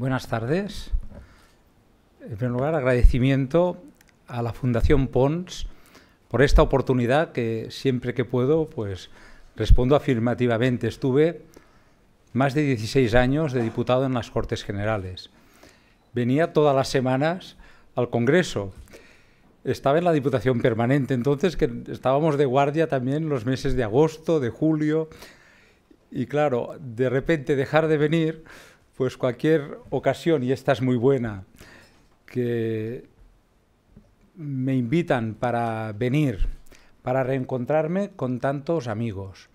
Buenas tardes. En primer lugar, agradecimiento a la Fundación Pons por esta oportunidad que siempre que puedo, pues respondo afirmativamente. Estuve más de 16 años de diputado en las Cortes Generales. Venía todas las semanas al Congreso. Estaba en la Diputación Permanente, entonces que estábamos de guardia también los meses de agosto, de julio. Y claro, de repente dejar de venir, pues cualquier ocasión, y esta es muy buena, que me invitan para venir, para reencontrarme con tantos amigos.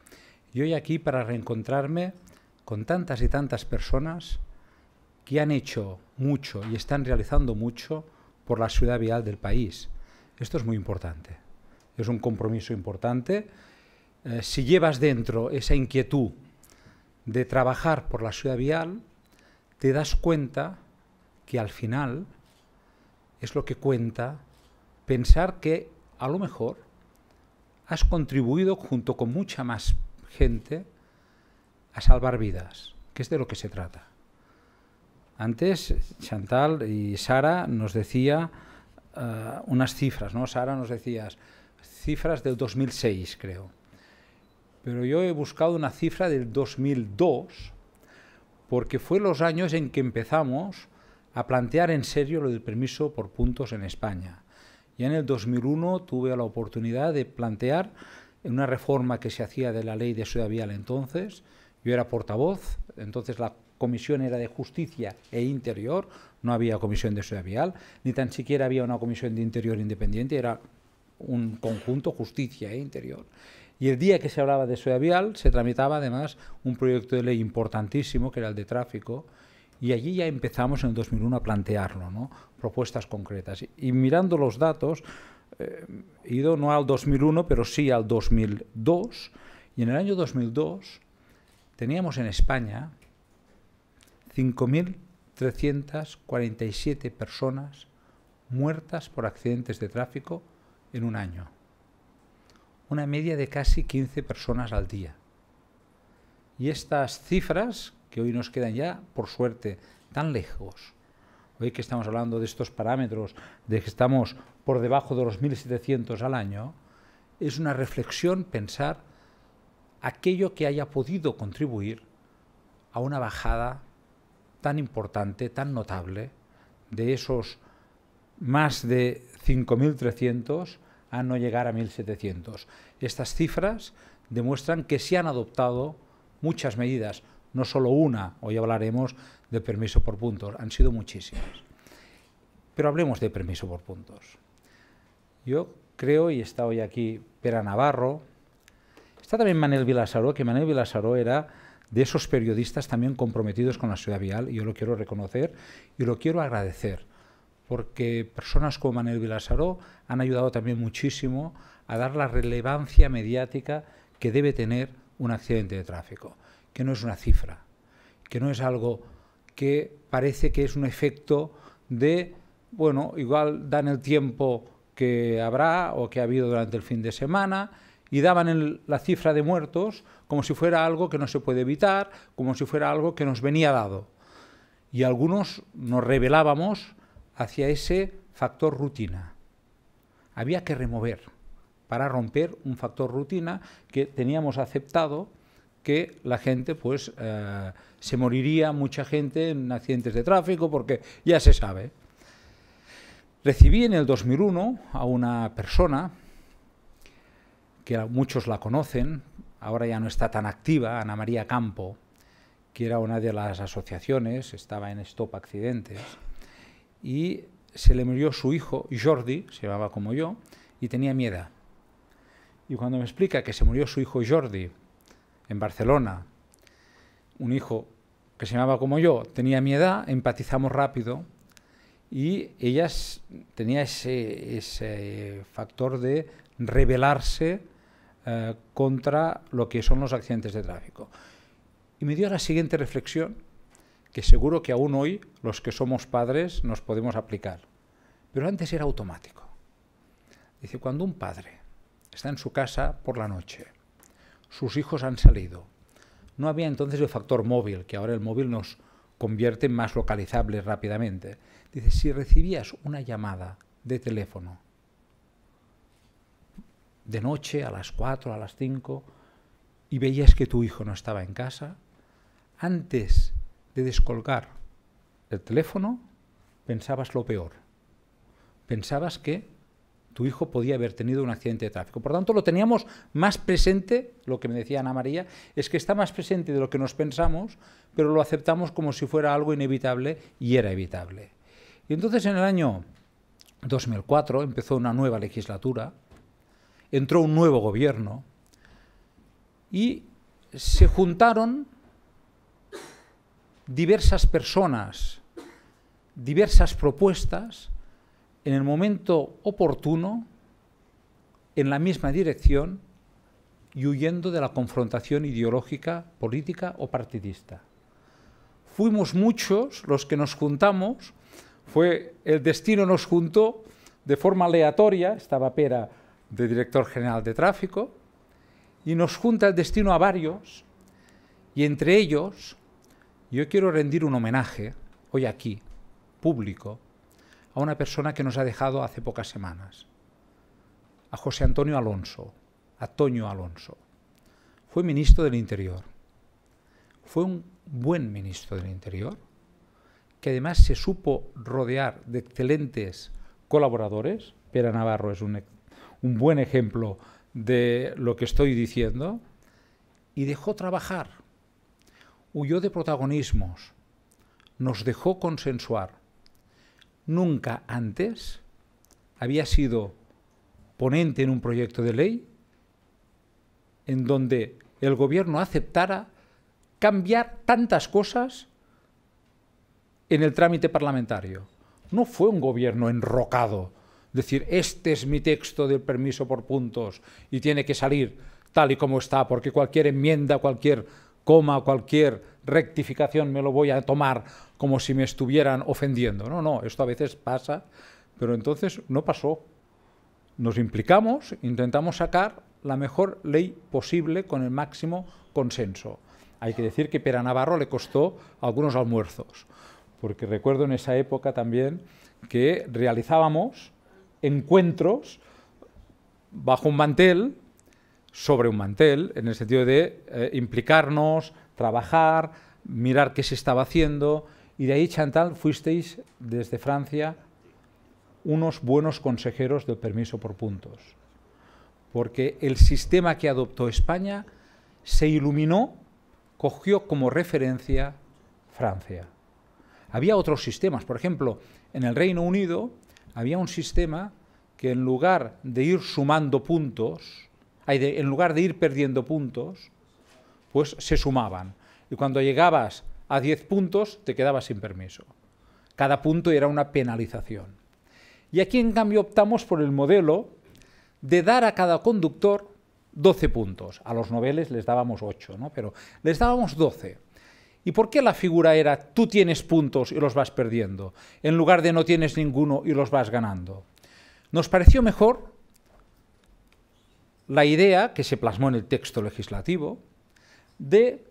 Y hoy aquí para reencontrarme con tantas y tantas personas que han hecho mucho y están realizando mucho por la ciudad vial del país. Esto es muy importante. Es un compromiso importante. Eh, si llevas dentro esa inquietud de trabajar por la ciudad vial, te das cuenta que al final es lo que cuenta pensar que a lo mejor has contribuido junto con mucha más gente a salvar vidas, que es de lo que se trata. Antes Chantal y Sara nos decía eh, unas cifras, ¿no? Sara nos decías cifras del 2006, creo. Pero yo he buscado una cifra del 2002 porque fue los años en que empezamos a plantear en serio lo del permiso por puntos en España. Y en el 2001 tuve la oportunidad de plantear una reforma que se hacía de la ley de ciudad vial entonces. Yo era portavoz, entonces la comisión era de justicia e interior, no había comisión de ciudad vial, ni tan siquiera había una comisión de interior independiente, era un conjunto justicia e interior. Y el día que se hablaba de a vial se tramitaba además un proyecto de ley importantísimo, que era el de tráfico, y allí ya empezamos en el 2001 a plantearlo, propuestas concretas. Y, mirando los datos, eh, he ido no al 2001, pero sí al 2002, y en el año 2002 teníamos en España 5.347 personas muertas por accidentes de tráfico en un año una media de casi 15 personas al día. Y estas cifras, que hoy nos quedan ya, por suerte, tan lejos, hoy que estamos hablando de estos parámetros, de que estamos por debajo de los 1.700 al año, es una reflexión pensar aquello que haya podido contribuir a una bajada tan importante, tan notable, de esos más de 5.300 a no llegar a 1.700. Estas cifras demuestran que se han adoptado muchas medidas, no solo una, hoy hablaremos de permiso por puntos, han sido muchísimas. Pero hablemos de permiso por puntos. Yo creo, y está hoy aquí Pera Navarro, está también Manuel Vilasaró, que Manuel Vilasaró era de esos periodistas también comprometidos con la ciudad vial, y yo lo quiero reconocer y lo quiero agradecer porque personas como Manuel Vilasaró han ayudado también muchísimo a dar la relevancia mediática que debe tener un accidente de tráfico, que no es una cifra, que no es algo que parece que es un efecto de, bueno, igual dan el tiempo que habrá o que ha habido durante el fin de semana y daban la cifra de muertos como si fuera algo que no se puede evitar, como si fuera algo que nos venía dado. Y algunos nos revelábamos hacia ese factor rutina. Había que remover para romper un factor rutina que teníamos aceptado que la gente, pues, eh, se moriría mucha gente en accidentes de tráfico, porque ya se sabe. Recibí en el 2001 a una persona, que muchos la conocen, ahora ya no está tan activa, Ana María Campo, que era una de las asociaciones, estaba en Stop Accidentes, y se le murió su hijo Jordi, se llamaba como yo, y tenía miedo. Y cuando me explica que se murió su hijo Jordi en Barcelona, un hijo que se llamaba como yo, tenía mi empatizamos rápido y ella tenía ese, factor de rebelarse eh, contra lo que son los accidentes de tráfico. Y me dio la siguiente reflexión, que seguro que aún hoy los que somos padres nos podemos aplicar. Pero antes era automático. Dice, cuando un padre está en su casa por la noche, sus hijos han salido, no había entonces el factor móvil, que ahora el móvil nos convierte en más localizables rápidamente. Dice, si recibías una llamada de teléfono de noche a las 4, a las 5, y veías que tu hijo no estaba en casa, antes de descolgar el teléfono, pensabas lo peor. Pensabas que tu hijo podía haber tenido un accidente de tráfico. Por tanto, lo teníamos más presente, lo que me decía Ana María, es que está más presente de lo que nos pensamos, pero lo aceptamos como si fuera algo inevitable y era evitable. Y entonces en el año 2004 empezó una nueva legislatura, entró un nuevo gobierno y se juntaron diversas personas, diversas propuestas, en el momento oportuno, en la misma dirección y huyendo de la confrontación ideológica, política o partidista. Fuimos muchos los que nos juntamos, fue el destino nos juntó de forma aleatoria, estaba Pera de director general de tráfico, y nos junta el destino a varios, y entre ellos yo quiero rendir un homenaje hoy aquí, público, a una persona que nos ha dejado hace pocas semanas, a José Antonio Alonso, a Toño Alonso. Fue ministro del Interior. Fue un buen ministro del Interior, que además se supo rodear de excelentes colaboradores. Pera Navarro es un, un buen ejemplo de lo que estoy diciendo. Y dejó trabajar huyó de protagonismos, nos dejó consensuar. Nunca antes había sido ponente en un proyecto de ley en donde el gobierno aceptara cambiar tantas cosas en el trámite parlamentario. No fue un gobierno enrocado, decir, este es mi texto del permiso por puntos y tiene que salir tal y como está, porque cualquier enmienda, cualquier coma, cualquier rectificación me lo voy a tomar como si me estuvieran ofendiendo. No, no, esto a veces pasa, pero entonces no pasó. Nos implicamos, intentamos sacar la mejor ley posible con el máximo consenso. Hay que decir que Pera Navarro le costó algunos almuerzos, porque recuerdo en esa época también que realizábamos encuentros bajo un mantel sobre un mantel, en el sentido de eh, implicarnos, trabajar, mirar qué se estaba haciendo, y de ahí, Chantal, fuisteis desde Francia unos buenos consejeros del permiso por puntos, porque el sistema que adoptó España se iluminó, cogió como referencia Francia. Había otros sistemas, por ejemplo, en el Reino Unido había un sistema que en lugar de ir sumando puntos, en lugar de ir perdiendo puntos, pues se sumaban. Y cuando llegabas a 10 puntos, te quedabas sin permiso. Cada punto era una penalización. Y aquí, en cambio, optamos por el modelo de dar a cada conductor 12 puntos. A los noveles les dábamos 8, ¿no? pero les dábamos 12. ¿Y por qué la figura era tú tienes puntos y los vas perdiendo, en lugar de no tienes ninguno y los vas ganando? Nos pareció mejor la idea que se plasmó en el texto legislativo de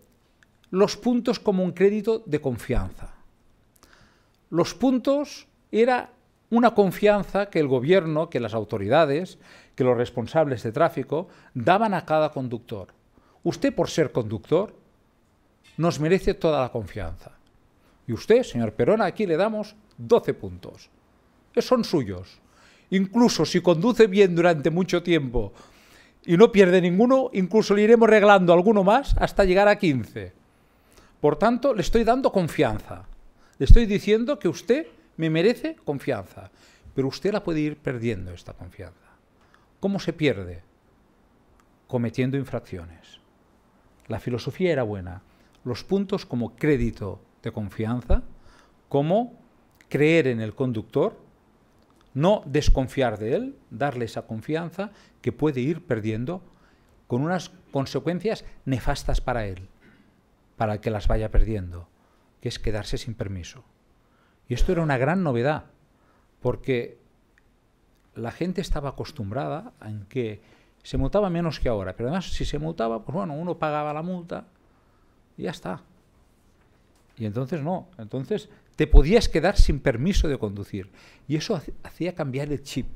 los puntos como un crédito de confianza. Los puntos era una confianza que el gobierno, que las autoridades, que los responsables de tráfico daban a cada conductor. Usted, por ser conductor, nos merece toda la confianza. Y usted, señor Perona, aquí le damos 12 puntos. Que son suyos. Incluso si conduce bien durante mucho tiempo y no pierde ninguno, incluso le iremos regalando alguno más hasta llegar a 15. Por tanto, le estoy dando confianza. Le estoy diciendo que usted me merece confianza, pero usted la puede ir perdiendo esta confianza. ¿Cómo se pierde? Cometiendo infracciones. La filosofía era buena. Los puntos como crédito de confianza, como creer en el conductor, no desconfiar de él, darle esa confianza que puede ir perdiendo con unas consecuencias nefastas para él, para que las vaya perdiendo, que es quedarse sin permiso. Y esto era una gran novedad, porque la gente estaba acostumbrada a que se multaba menos que ahora, pero además si se multaba, pues bueno, uno pagaba la multa y ya está. Y entonces no, entonces te podías quedar sin permiso de conducir. Y eso hacía cambiar el chip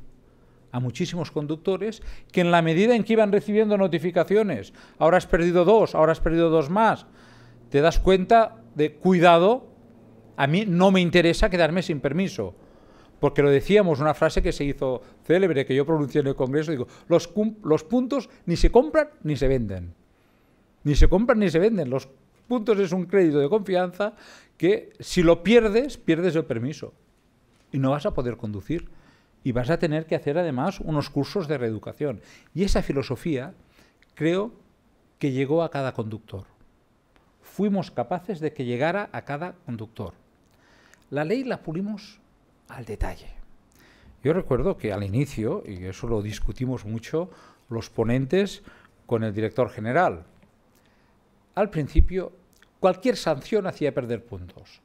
a muchísimos conductores que en la medida en que iban recibiendo notificaciones, ahora has perdido dos, ahora has perdido dos más, te das cuenta de cuidado, a mí no me interesa quedarme sin permiso. Porque lo decíamos, una frase que se hizo célebre, que yo pronuncié en el Congreso, digo, los, los puntos ni se compran ni se venden. Ni se compran ni se venden. Los puntos es un crédito de confianza que si lo pierdes, pierdes el permiso y no vas a poder conducir. Y vas a tener que hacer además unos cursos de reeducación. Y esa filosofía creo que llegó a cada conductor. Fuimos capaces de que llegara a cada conductor. La ley la pulimos al detalle. Yo recuerdo que al inicio, y eso lo discutimos mucho los ponentes con el director general, al principio cualquier sanción hacía perder puntos.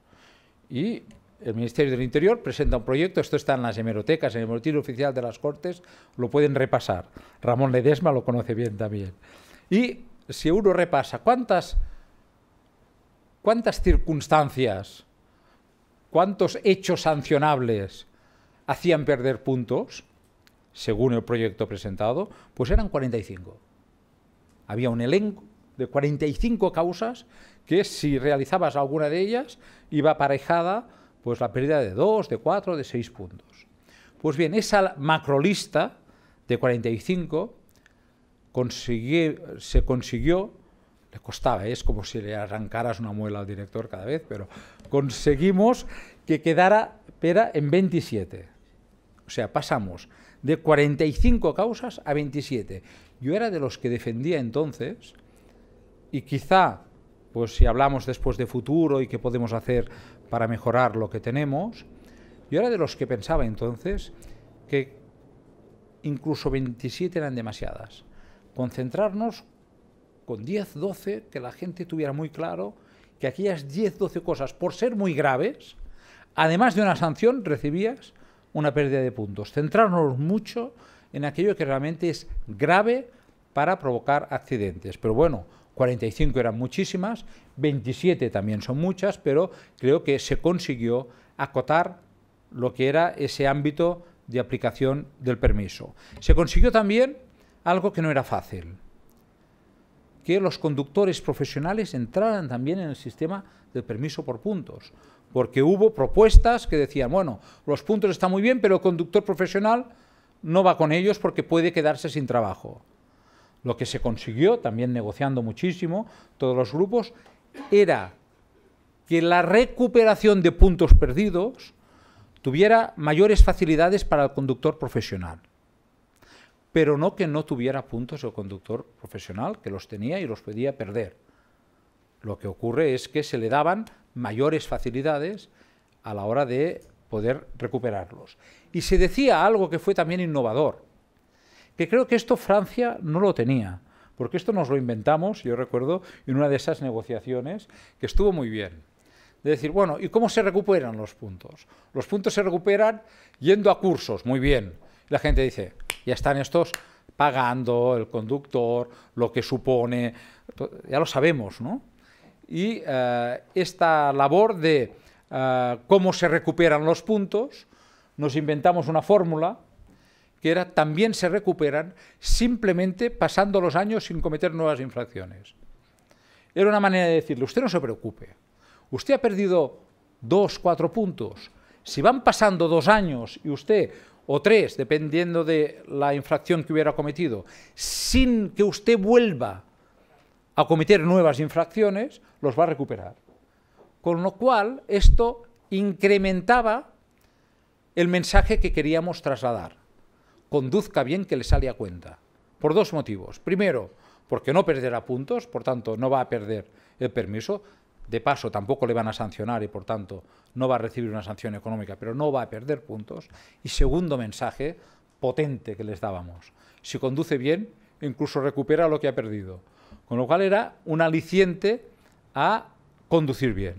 Y el Ministerio del Interior presenta un proyecto, esto está en las hemerotecas, en el boletín oficial de las Cortes, lo pueden repasar. Ramón Ledesma lo conoce bien también. Y si uno repasa cuántas, cuántas circunstancias, cuántos hechos sancionables hacían perder puntos, según el proyecto presentado, pues eran 45. Había un elenco de 45 causas que si realizabas alguna de ellas iba aparejada pues la pérdida de 2, de 4, de 6 puntos. Pues bien, esa macrolista de 45 se consiguió, le costaba, ¿eh? es como si le arrancaras una muela al director cada vez, pero conseguimos que quedara pera en 27. O sea, pasamos de 45 causas a 27. Yo era de los que defendía entonces y quizá, pues si hablamos después de futuro y qué podemos hacer para mejorar lo que tenemos, yo era de los que pensaba entonces que incluso 27 eran demasiadas. Concentrarnos con 10, 12, que la gente tuviera muy claro que aquellas 10, 12 cosas, por ser muy graves, además de una sanción, recibías una pérdida de puntos. Centrarnos mucho en aquello que realmente es grave para provocar accidentes. Pero bueno, 45 eran muchísimas, 27 también son muchas, pero creo que se consiguió acotar lo que era ese ámbito de aplicación del permiso. Se consiguió también algo que no era fácil, que los conductores profesionales entraran también en el sistema del permiso por puntos, porque hubo propuestas que decían, bueno, los puntos están muy bien, pero el conductor profesional no va con ellos porque puede quedarse sin trabajo. Lo que se consiguió, también negociando muchísimo todos los grupos, era que la recuperación de puntos perdidos tuviera mayores facilidades para el conductor profesional, pero no que no tuviera puntos el conductor profesional, que los tenía y los podía perder. Lo que ocurre es que se le daban mayores facilidades a la hora de poder recuperarlos. Y se decía algo que fue también innovador. Que creo que esto Francia no lo tenía, porque esto nos lo inventamos, yo recuerdo, en una de esas negociaciones, que estuvo muy bien. De decir, bueno, ¿y cómo se recuperan los puntos? Los puntos se recuperan yendo a cursos, muy bien. La gente dice, ya están estos pagando, el conductor, lo que supone, ya lo sabemos, ¿no? Y eh, esta labor de eh, cómo se recuperan los puntos, nos inventamos una fórmula también se recuperan simplemente pasando los años sin cometer nuevas infracciones. Era una manera de decirle, usted no se preocupe, usted ha perdido dos, cuatro puntos. Si van pasando dos años y usted, o tres, dependiendo de la infracción que hubiera cometido, sin que usted vuelva a cometer nuevas infracciones, los va a recuperar. Con lo cual, esto incrementaba el mensaje que queríamos trasladar conduzca bien que le sale a cuenta. Por dos motivos. Primero, porque no perderá puntos, por tanto, no va a perder el permiso. De paso, tampoco le van a sancionar y, por tanto, no va a recibir una sanción económica, pero no va a perder puntos. Y segundo mensaje potente que les dábamos. Si conduce bien, incluso recupera lo que ha perdido. Con lo cual era un aliciente a conducir bien.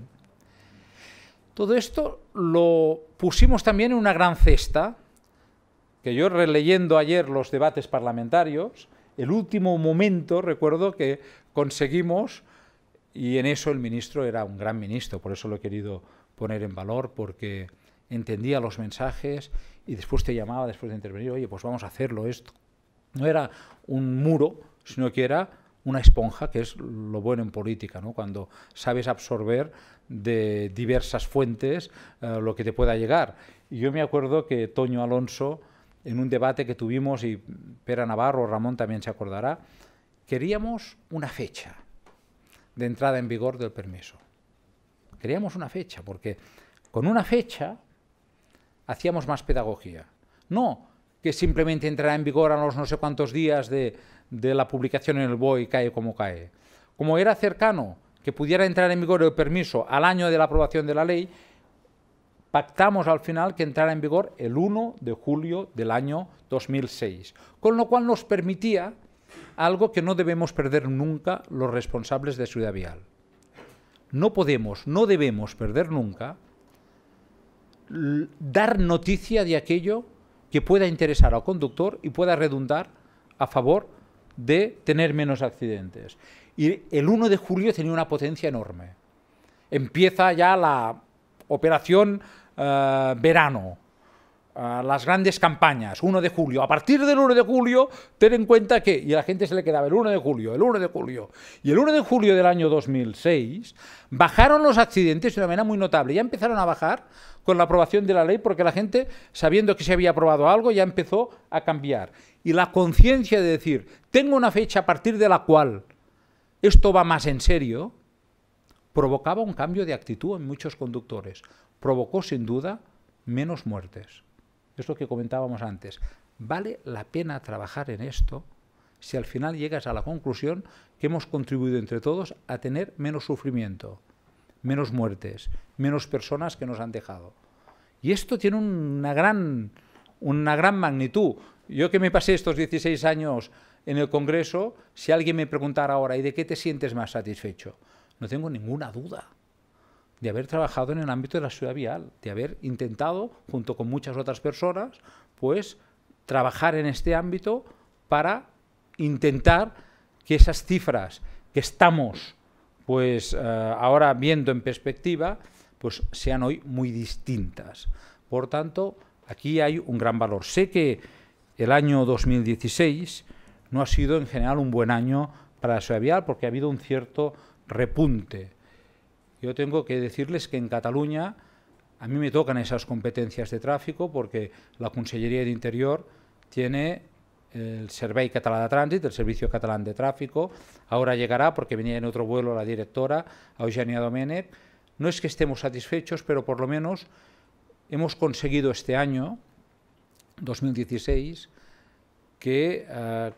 Todo esto lo pusimos también en una gran cesta que yo releyendo ayer los debates parlamentarios, el último momento recuerdo que conseguimos, y en eso el ministro era un gran ministro, por eso lo he querido poner en valor, porque entendía los mensajes y después te llamaba, después de intervenir, oye, pues vamos a hacerlo esto. No era un muro, sino que era una esponja, que es lo bueno en política, ¿no? cuando sabes absorber de diversas fuentes eh, lo que te pueda llegar. Y yo me acuerdo que Toño Alonso en un debate que tuvimos, y Pera Navarro, Ramón también se acordará, queríamos una fecha de entrada en vigor del permiso. Queríamos una fecha, porque con una fecha hacíamos más pedagogía. No que simplemente entrara en vigor a los no sé cuántos días de, la publicación en el BOE cae como cae. Como era cercano que pudiera entrar en vigor el permiso al año de la aprobación de la ley, pactamos al final que entrara en vigor el 1 de julio del año 2006, con lo cual nos permitía algo que no debemos perder nunca los responsables de Ciudad Vial. No podemos, no debemos perder nunca dar noticia de aquello que pueda interesar al conductor y pueda redundar a favor de tener menos accidentes. Y el 1 de julio tenía una potencia enorme. Empieza ya la operación eh, verano, eh, las grandes campañas, 1 de julio. A partir del 1 de julio, ten en cuenta que, y a la gente se le quedaba el 1 de julio, el 1 de julio. Y el 1 de julio del año 2006 bajaron los accidentes de una manera muy notable. Ya empezaron a bajar con la aprobación de la ley porque la gente, sabiendo que se había aprobado algo, ya empezó a cambiar. Y la conciencia de decir, tengo una fecha a partir de la cual esto va más en serio, provocaba un cambio de actitud en muchos conductores provocó sin duda menos muertes. Es lo que comentábamos antes. Vale la pena trabajar en esto si al final llegas a la conclusión que hemos contribuido entre todos a tener menos sufrimiento, menos muertes, menos personas que nos han dejado. Y esto tiene una gran, una gran magnitud. Yo que me pasé estos 16 años en el Congreso, si alguien me preguntara ahora, ¿y de qué te sientes más satisfecho? No tengo ninguna duda de haber trabajado en el ámbito de la ciudad vial, de haber intentado, junto con muchas otras personas, pues trabajar en este ámbito para intentar que esas cifras que estamos pues eh, ahora viendo en perspectiva, pues sean hoy muy distintas. Por tanto, aquí hay un gran valor. Sé que el año 2016 no ha sido en general un buen año para la ciudad vial porque ha habido un cierto repunte yo tengo que decirles que en Cataluña a mí me tocan esas competencias de tráfico porque la Consellería de Interior tiene el Servei Català de Trànsit, el Servicio Catalán de Tráfico, ahora llegará porque venía en otro vuelo la directora, Eugenia Domènech. No es que estemos satisfechos, pero por lo menos hemos conseguido este año, 2016, que eh,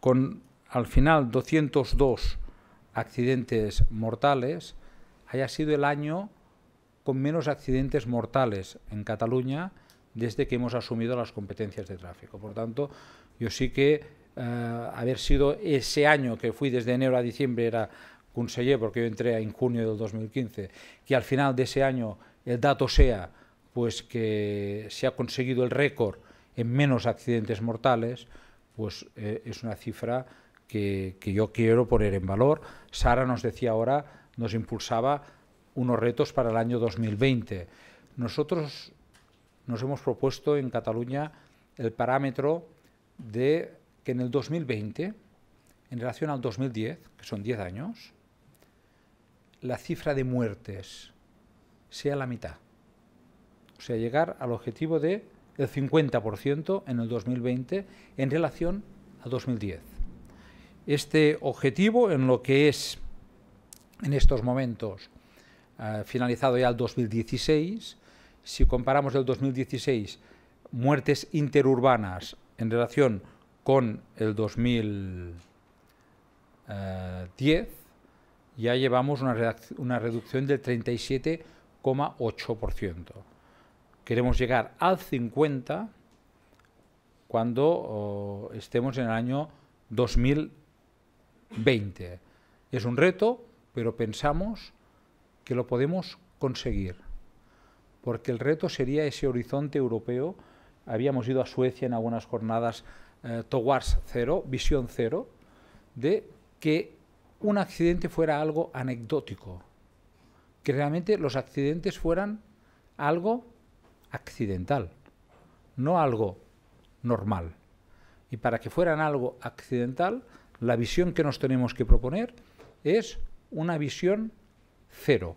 con al final 202 accidentes mortales, haya sido el año con menos accidentes mortales en Cataluña desde que hemos asumido las competencias de tráfico. Por tanto, yo sí que eh, haber sido ese año que fui desde enero a diciembre era conseller, porque yo entré en junio del 2015, que al final de ese año el dato sea pues que se ha conseguido el récord en menos accidentes mortales, pues eh, es una cifra que, que yo quiero poner en valor. Sara nos decía ahora nos impulsaba unos retos para el año 2020. Nosotros nos hemos propuesto en Cataluña el parámetro de que en el 2020, en relación al 2010, que son 10 años, la cifra de muertes sea la mitad. O sea, llegar al objetivo de el 50% en el 2020 en relación a 2010. Este objetivo en lo que es en estos momentos, eh, finalizado ya el 2016, si comparamos el 2016 muertes interurbanas en relación con el 2010, ya llevamos una, una reducción del 37,8%. Queremos llegar al 50% cuando oh, estemos en el año 2020. Es un reto, pero pensamos que lo podemos conseguir, porque el reto sería ese horizonte europeo. Habíamos ido a Suecia en algunas jornadas Towars eh, Towards Cero, Visión Cero, de que un accidente fuera algo anecdótico, que realmente los accidentes fueran algo accidental, no algo normal. Y para que fueran algo accidental, la visión que nos tenemos que proponer es una visión cero.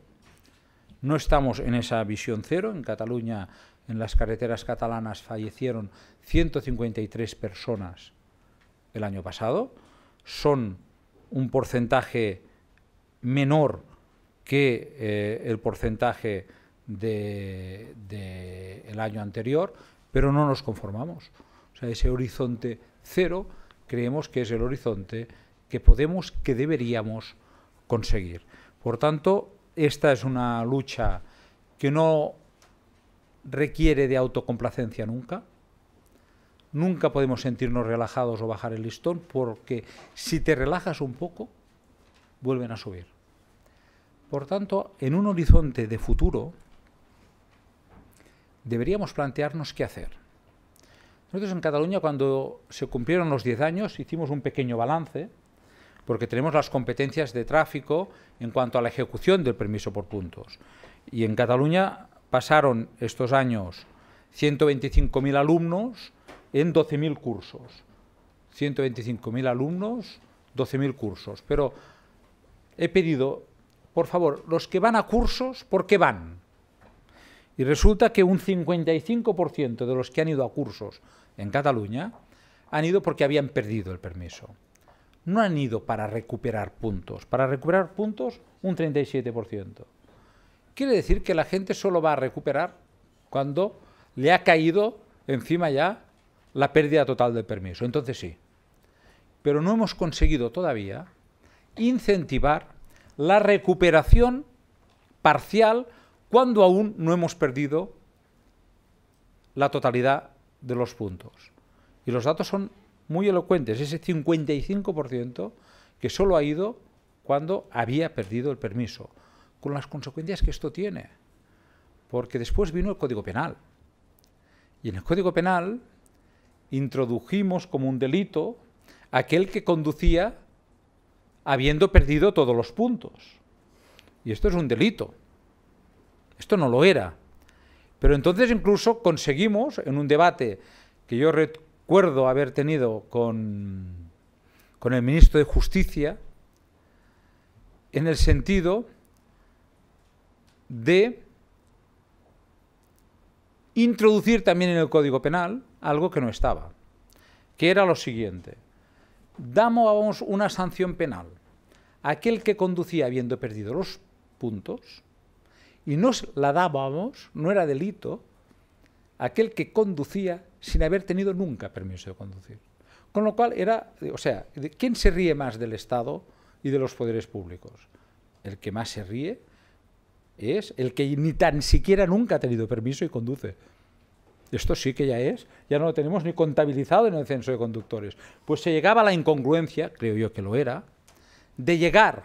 No estamos en esa visión cero. En Cataluña, en las carreteras catalanas, fallecieron 153 personas el año pasado. Son un porcentaje menor que eh, el porcentaje del de, año anterior, pero no nos conformamos. O sea, ese horizonte cero creemos que es el horizonte que podemos, que deberíamos conseguir. Por tanto, esta es una lucha que no requiere de autocomplacencia nunca. Nunca podemos sentirnos relajados o bajar el listón porque si te relajas un poco, vuelven a subir. Por tanto, en un horizonte de futuro, deberíamos plantearnos qué hacer. Nosotros en Cataluña, cuando se cumplieron los 10 años, hicimos un pequeño balance porque tenemos las competencias de tráfico en cuanto a la ejecución del permiso por puntos. Y en Cataluña pasaron estos años 125.000 alumnos en 12.000 cursos. 125.000 alumnos, 12.000 cursos. Pero he pedido, por favor, los que van a cursos, ¿por qué van? Y resulta que un 55% de los que han ido a cursos en Cataluña han ido porque habían perdido el permiso no han ido para recuperar puntos. Para recuperar puntos, un 37%. Quiere decir que la gente solo va a recuperar cuando le ha caído encima ya la pérdida total del permiso. Entonces sí. Pero no hemos conseguido todavía incentivar la recuperación parcial cuando aún no hemos perdido la totalidad de los puntos. Y los datos son muy elocuentes, ese 55% que solo ha ido cuando había perdido el permiso, con las consecuencias que esto tiene. Porque después vino el Código Penal. Y en el Código Penal introdujimos como un delito aquel que conducía habiendo perdido todos los puntos. Y esto es un delito. Esto no lo era. Pero entonces incluso conseguimos, en un debate que yo acuerdo haber tenido con, con el ministro de Justicia en el sentido de introducir también en el Código Penal algo que no estaba, que era lo siguiente. Damos una sanción penal a aquel que conducía habiendo perdido los puntos y nos la dábamos, no era delito, aquel que conducía sin haber tenido nunca permiso de conducir. Con lo cual era, o sea, ¿quién se ríe más del Estado y de los poderes públicos? El que más se ríe es el que ni tan siquiera nunca ha tenido permiso y conduce. Esto sí que ya es, ya no lo tenemos ni contabilizado en el censo de conductores. Pues se llegaba a la incongruencia, creo yo que lo era, de llegar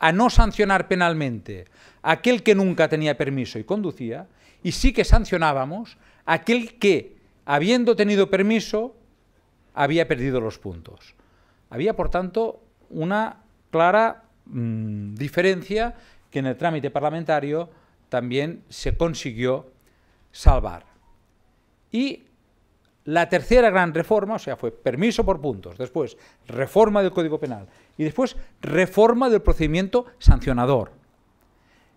a no sancionar penalmente a aquel que nunca tenía permiso y conducía, y sí que sancionábamos a aquel que Habiendo tenido permiso, había perdido los puntos. Había, por tanto, una clara mm, diferencia que en el trámite parlamentario también se consiguió salvar. Y la tercera gran reforma, o sea, fue permiso por puntos, después reforma del Código Penal y después reforma del procedimiento sancionador.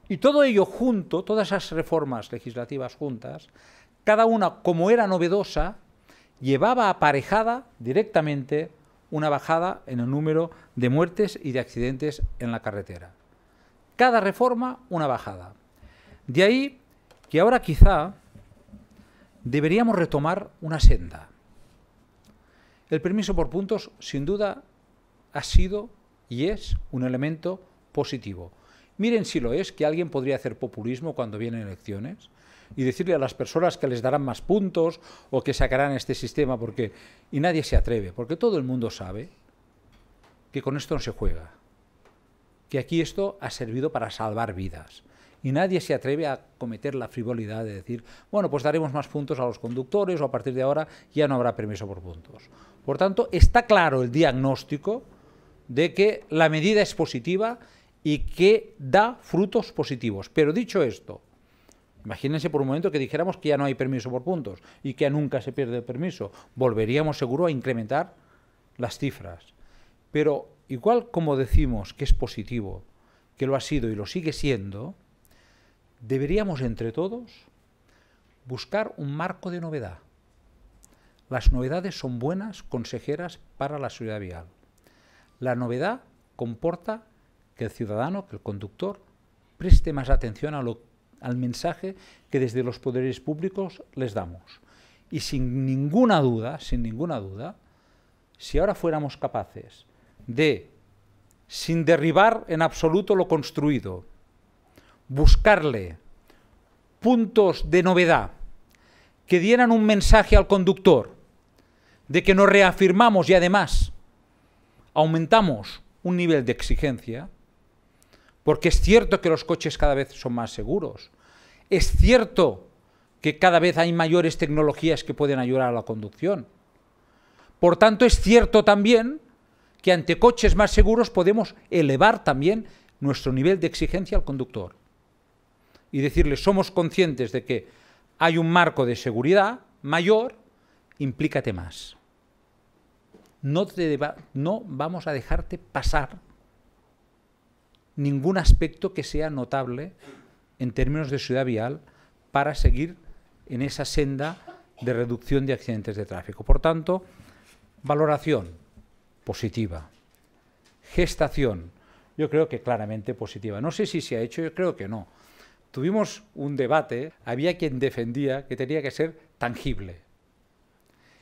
Y todo ello junto, todas esas reformas legislativas juntas, cada una como era novedosa, llevaba aparejada directamente una bajada en el número de muertes y de accidentes en la carretera. Cada reforma, una bajada. De ahí que ahora quizá deberíamos retomar una senda. El permiso por puntos, sin duda, ha sido y es un elemento positivo. Miren si lo es, que alguien podría hacer populismo cuando vienen elecciones y decirle a las personas que les darán más puntos o que sacarán este sistema porque y nadie se atreve, porque todo el mundo sabe que con esto no se juega. Que aquí esto ha servido para salvar vidas. Y nadie se atreve a cometer la frivolidad de decir, bueno, pues daremos más puntos a los conductores o a partir de ahora ya no habrá permiso por puntos. Por tanto, está claro el diagnóstico de que la medida es positiva y que da frutos positivos. Pero dicho esto, imagínense por un momento que dijéramos que ya no hay permiso por puntos y que nunca se pierde el permiso, volveríamos seguro a incrementar las cifras. Pero igual como decimos que es positivo, que lo ha sido y lo sigue siendo, deberíamos entre todos buscar un marco de novedad. Las novedades son buenas consejeras para la seguridad vial. La novedad comporta que el ciudadano, que el conductor, preste más atención al mensaje que desde los poderes públicos les damos. Y sin ninguna duda, sin ninguna duda, si ahora fuéramos capaces de, sin derribar en absoluto lo construido, buscarle puntos de novedad que dieran un mensaje al conductor de que nos reafirmamos y además aumentamos un nivel de exigencia, porque es cierto que los coches cada vez son más seguros. Es cierto que cada vez hay mayores tecnologías que pueden ayudar a la conducción. Por tanto, es cierto también que ante coches más seguros podemos elevar también nuestro nivel de exigencia al conductor y decirle somos conscientes de que hay un marco de seguridad mayor, implícate más. No, te no vamos a dejarte pasar ningún aspecto que sea notable en términos de ciudad vial para seguir en esa senda de reducción de accidentes de tráfico. Por tanto, valoración positiva, gestación, yo creo que claramente positiva. No sé si se ha hecho, yo creo que no. Tuvimos un debate, había quien defendía que tenía que ser tangible.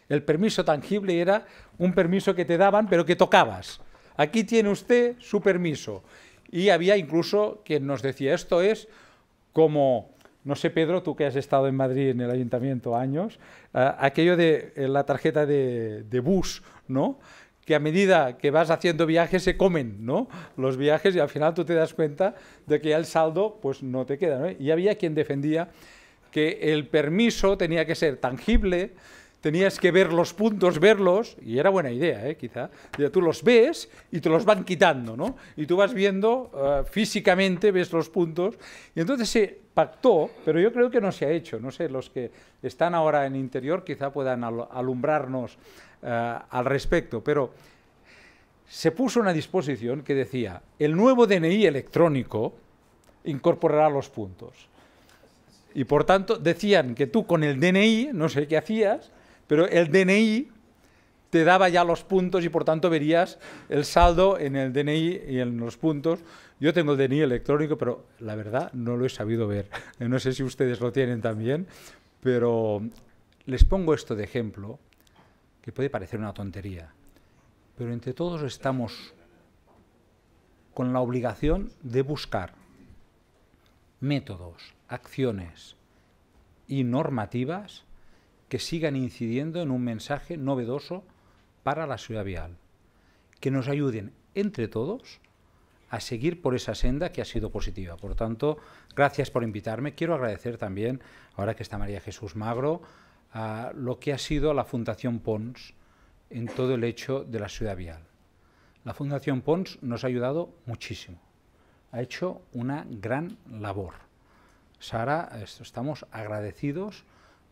El permiso tangible era un permiso que te daban pero que tocabas. Aquí tiene usted su permiso. Y había incluso quien nos decía, esto es como, no sé Pedro, tú que has estado en Madrid en el ayuntamiento años, eh, aquello de eh, la tarjeta de, bus, ¿no? que a medida que vas haciendo viajes se comen ¿no? los viajes y al final tú te das cuenta de que ya el saldo pues no te queda. Y había quien defendía que el permiso tenía que ser tangible, tenías que ver los puntos, verlos, y era buena idea, ¿eh? quizá, ya tú los ves y te los van quitando, ¿no? Y tú vas viendo eh, físicamente, ves los puntos, y entonces se pactó, pero yo creo que no se ha hecho, no sé, los que están ahora en interior quizá puedan alumbrarnos eh, al respecto, pero se puso una disposición que decía, el nuevo DNI electrónico incorporará los puntos. Y por tanto decían que tú con el DNI, no sé qué hacías, pero el DNI te daba ya los puntos y por tanto verías el saldo en el DNI y en los puntos. Yo tengo el DNI electrónico, pero la verdad no lo he sabido ver. Eh, no sé si ustedes lo tienen también, pero les pongo esto de ejemplo, que puede parecer una tontería, pero entre todos estamos con la obligación de buscar métodos, acciones y normativas que sigan incidiendo en un mensaje novedoso para la ciudad vial, que nos ayuden entre todos a seguir por esa senda que ha sido positiva. Por tanto, gracias por invitarme. Quiero agradecer también, ahora que está María Jesús Magro, a lo que ha sido la Fundación Pons en todo el hecho de la ciudad vial. La Fundación Pons nos ha ayudado muchísimo. Ha hecho una gran labor. Sara, estamos agradecidos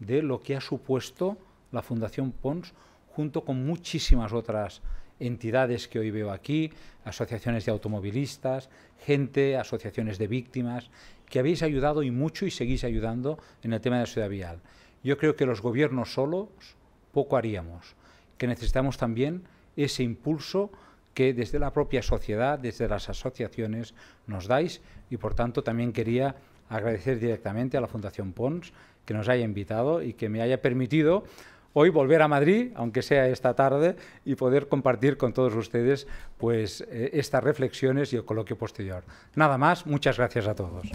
de lo que ha supuesto la Fundación Pons junto con muchísimas otras entidades que hoy veo aquí, asociaciones de automovilistas, gente, asociaciones de víctimas, que habéis ayudado y mucho y seguís ayudando en el tema de la ciudad vial. Yo creo que los gobiernos solos poco haríamos, que necesitamos también ese impulso que desde la propia sociedad, desde las asociaciones nos dais y por tanto también quería agradecer directamente a la Fundación Pons que nos haya invitado y que me haya permitido hoy volver a Madrid, aunque sea esta tarde, y poder compartir con todos ustedes pues, eh, estas reflexiones y el coloquio posterior. Nada más, muchas gracias a todos.